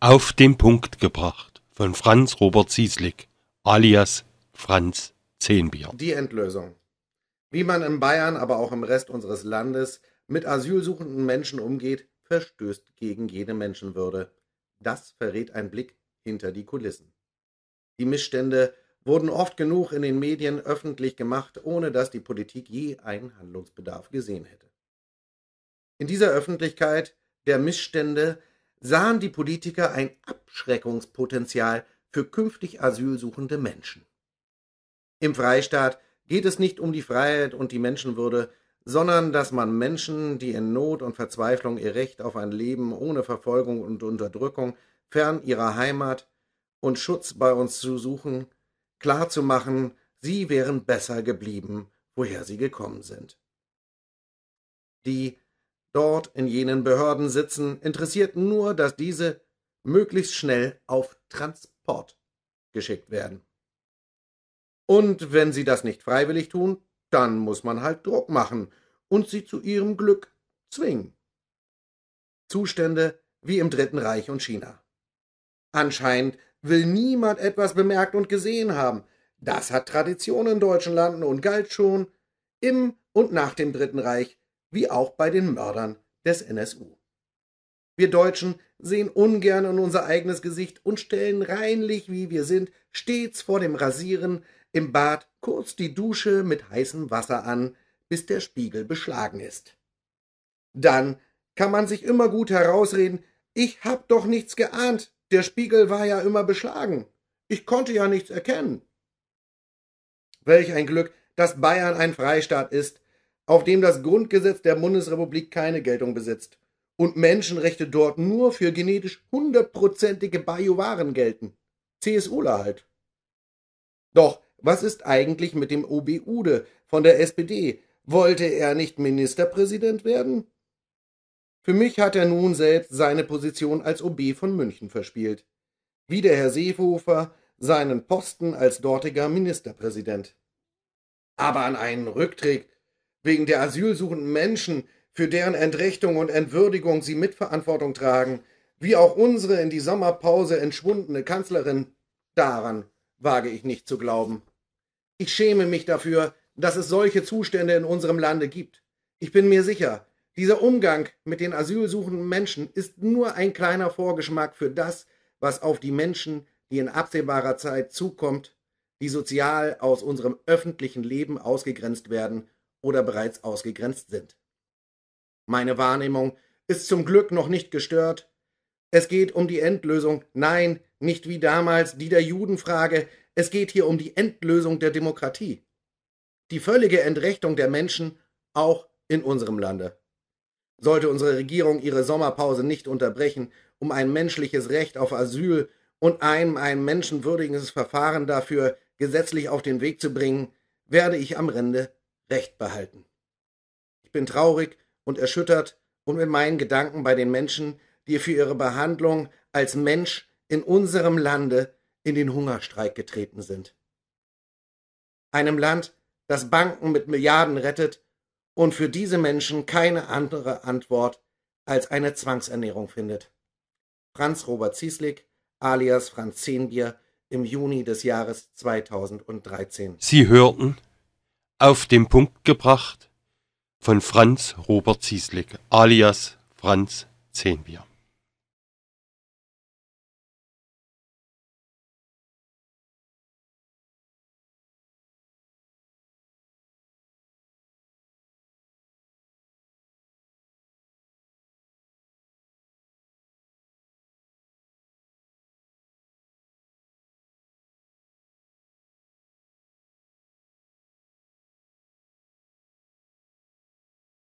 Auf den Punkt gebracht von Franz Robert Zieslik, alias Franz Zehnbier. Die Entlösung. Wie man in Bayern, aber auch im Rest unseres Landes mit asylsuchenden Menschen umgeht, verstößt gegen jede Menschenwürde. Das verrät ein Blick hinter die Kulissen. Die Missstände wurden oft genug in den Medien öffentlich gemacht, ohne dass die Politik je einen Handlungsbedarf gesehen hätte. In dieser Öffentlichkeit der Missstände sahen die Politiker ein Abschreckungspotenzial für künftig asylsuchende Menschen. Im Freistaat geht es nicht um die Freiheit und die Menschenwürde, sondern dass man Menschen, die in Not und Verzweiflung ihr Recht auf ein Leben ohne Verfolgung und Unterdrückung fern ihrer Heimat und Schutz bei uns zu suchen, klarzumachen, sie wären besser geblieben, woher sie gekommen sind. Die dort in jenen Behörden sitzen, interessiert nur, dass diese möglichst schnell auf Transport geschickt werden. Und wenn sie das nicht freiwillig tun, dann muss man halt Druck machen und sie zu ihrem Glück zwingen. Zustände wie im Dritten Reich und China. Anscheinend will niemand etwas bemerkt und gesehen haben. Das hat Tradition in deutschen Landen und galt schon im und nach dem Dritten Reich wie auch bei den Mördern des NSU. Wir Deutschen sehen ungern in unser eigenes Gesicht und stellen reinlich, wie wir sind, stets vor dem Rasieren im Bad kurz die Dusche mit heißem Wasser an, bis der Spiegel beschlagen ist. Dann kann man sich immer gut herausreden, ich hab doch nichts geahnt, der Spiegel war ja immer beschlagen, ich konnte ja nichts erkennen. Welch ein Glück, dass Bayern ein Freistaat ist auf dem das Grundgesetz der Bundesrepublik keine Geltung besitzt und Menschenrechte dort nur für genetisch hundertprozentige Bajuwaren gelten. CSUler halt. Doch, was ist eigentlich mit dem OB Ude von der SPD? Wollte er nicht Ministerpräsident werden? Für mich hat er nun selbst seine Position als OB von München verspielt. Wie der Herr Seehofer seinen Posten als dortiger Ministerpräsident. Aber an einen Rücktritt wegen der asylsuchenden Menschen, für deren Entrechtung und Entwürdigung sie Mitverantwortung tragen, wie auch unsere in die Sommerpause entschwundene Kanzlerin, daran wage ich nicht zu glauben. Ich schäme mich dafür, dass es solche Zustände in unserem Lande gibt. Ich bin mir sicher, dieser Umgang mit den asylsuchenden Menschen ist nur ein kleiner Vorgeschmack für das, was auf die Menschen, die in absehbarer Zeit zukommt, die sozial aus unserem öffentlichen Leben ausgegrenzt werden oder bereits ausgegrenzt sind. Meine Wahrnehmung ist zum Glück noch nicht gestört. Es geht um die Endlösung. Nein, nicht wie damals die der Judenfrage. Es geht hier um die Endlösung der Demokratie. Die völlige Entrechtung der Menschen, auch in unserem Lande. Sollte unsere Regierung ihre Sommerpause nicht unterbrechen, um ein menschliches Recht auf Asyl und einem ein menschenwürdiges Verfahren dafür gesetzlich auf den Weg zu bringen, werde ich am Rande Recht behalten. Ich bin traurig und erschüttert und mit meinen Gedanken bei den Menschen, die für ihre Behandlung als Mensch in unserem Lande in den Hungerstreik getreten sind. Einem Land, das Banken mit Milliarden rettet und für diese Menschen keine andere Antwort als eine Zwangsernährung findet. Franz Robert Zieslik, alias Franz Zehnbier, im Juni des Jahres 2013. Sie hörten auf den Punkt gebracht von Franz Robert Zieslik alias Franz Zehnbier.